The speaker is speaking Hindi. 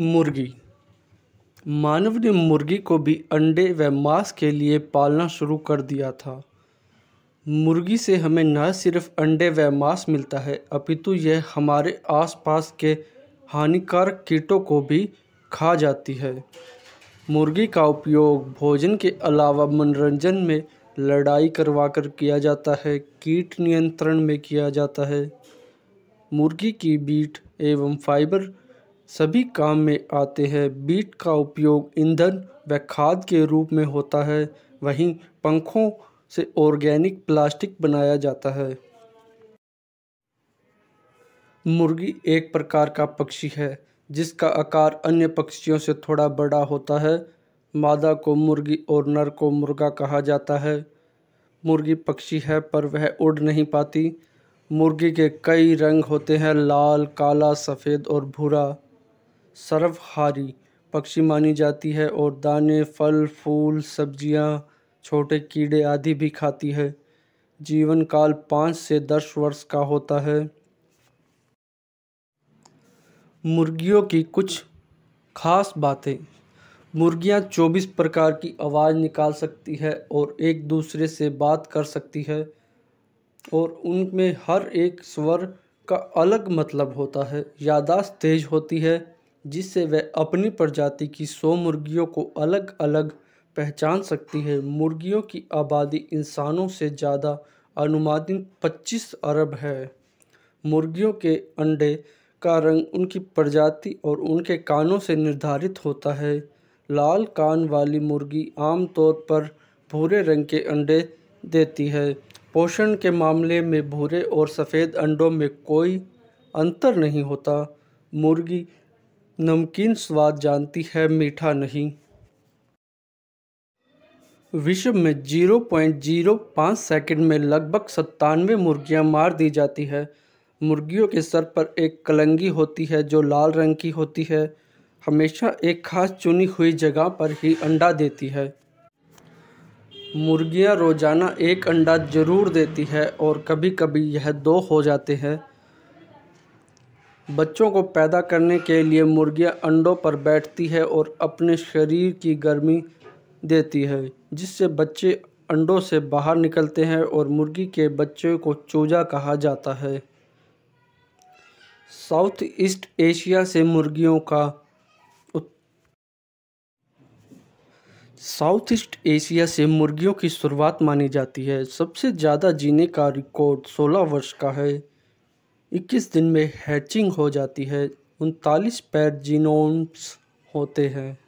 मुर्गी मानव ने मुर्गी को भी अंडे व मांस के लिए पालना शुरू कर दिया था मुर्गी से हमें न सिर्फ अंडे व मांस मिलता है अपितु यह हमारे आसपास के हानिकारक कीटों को भी खा जाती है मुर्गी का उपयोग भोजन के अलावा मनोरंजन में लड़ाई करवाकर किया जाता है कीट नियंत्रण में किया जाता है मुर्गी की बीट एवं फाइबर सभी काम में आते हैं बीट का उपयोग ईंधन व खाद के रूप में होता है वहीं पंखों से ऑर्गेनिक प्लास्टिक बनाया जाता है मुर्गी एक प्रकार का पक्षी है जिसका आकार अन्य पक्षियों से थोड़ा बड़ा होता है मादा को मुर्गी और नर को मुर्गा कहा जाता है मुर्गी पक्षी है पर वह उड़ नहीं पाती मुर्गी के कई रंग होते हैं लाल काला सफ़ेद और भूरा सर्वहारी पक्षी मानी जाती है और दाने फल फूल सब्जियां, छोटे कीड़े आदि भी खाती है जीवन काल पाँच से दस वर्ष का होता है मुर्गियों की कुछ खास बातें मुर्गियां 24 प्रकार की आवाज़ निकाल सकती है और एक दूसरे से बात कर सकती है और उनमें हर एक स्वर का अलग मतलब होता है यादाश्त तेज होती है जिससे वह अपनी प्रजाति की सौ मुर्गियों को अलग अलग पहचान सकती है मुर्गियों की आबादी इंसानों से ज़्यादा अनुमानित पच्चीस अरब है मुर्गियों के अंडे का रंग उनकी प्रजाति और उनके कानों से निर्धारित होता है लाल कान वाली मुर्गी आमतौर पर भूरे रंग के अंडे देती है पोषण के मामले में भूरे और सफ़ेद अंडों में कोई अंतर नहीं होता मुर्गी नमकीन स्वाद जानती है मीठा नहीं विश्व में 0.05 सेकंड में लगभग सत्तानवे मुर्गियां मार दी जाती है मुर्गियों के सर पर एक कलंगी होती है जो लाल रंग की होती है हमेशा एक खास चुनी हुई जगह पर ही अंडा देती है मुर्गियां रोज़ाना एक अंडा जरूर देती है और कभी कभी यह दो हो जाते हैं बच्चों को पैदा करने के लिए मुर्गियां अंडों पर बैठती है और अपने शरीर की गर्मी देती है जिससे बच्चे अंडों से बाहर निकलते हैं और मुर्गी के बच्चे को चूजा कहा जाता है साउथ ईस्ट एशिया से मुर्गियों का साउथ ईस्ट एशिया से मुर्गियों की शुरुआत मानी जाती है सबसे ज़्यादा जीने का रिकॉर्ड 16 वर्ष का है 21 दिन में हैचिंग हो जाती है उनतालीस पैर जीनोम्स होते हैं